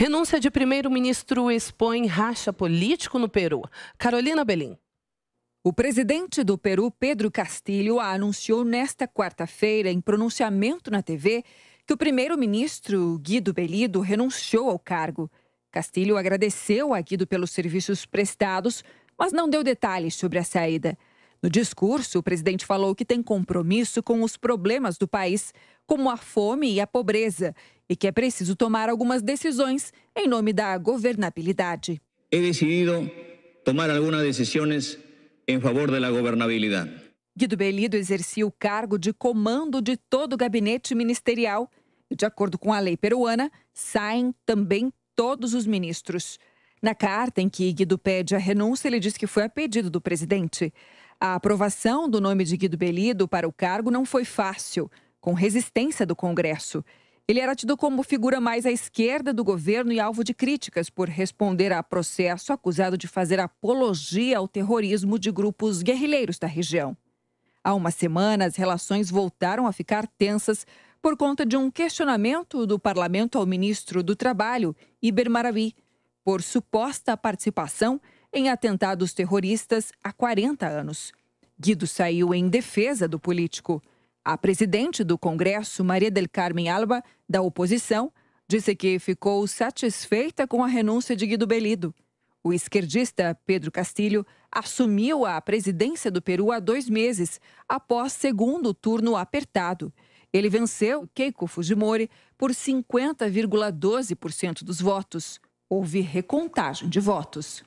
Renúncia de primeiro-ministro expõe racha político no Peru. Carolina Belim. O presidente do Peru, Pedro Castilho, anunciou nesta quarta-feira, em pronunciamento na TV, que o primeiro-ministro Guido Belido renunciou ao cargo. Castilho agradeceu a Guido pelos serviços prestados, mas não deu detalhes sobre a saída. No discurso, o presidente falou que tem compromisso com os problemas do país, como a fome e a pobreza, e que é preciso tomar algumas decisões em nome da governabilidade. He decidido tomar algumas decisões em favor da governabilidade. Guido Belido exercia o cargo de comando de todo o gabinete ministerial e, de acordo com a lei peruana, saem também todos os ministros. Na carta em que Guido pede a renúncia, ele diz que foi a pedido do presidente. A aprovação do nome de Guido Belido para o cargo não foi fácil, com resistência do Congresso. Ele era tido como figura mais à esquerda do governo e alvo de críticas por responder a processo acusado de fazer apologia ao terrorismo de grupos guerrilheiros da região. Há uma semana, as relações voltaram a ficar tensas por conta de um questionamento do parlamento ao ministro do Trabalho, Iber Maravi, por suposta participação em atentados terroristas há 40 anos. Guido saiu em defesa do político. A presidente do Congresso, Maria del Carmen Alba, da oposição, disse que ficou satisfeita com a renúncia de Guido Belido. O esquerdista Pedro Castilho assumiu a presidência do Peru há dois meses, após segundo turno apertado. Ele venceu Keiko Fujimori por 50,12% dos votos. Houve recontagem de votos.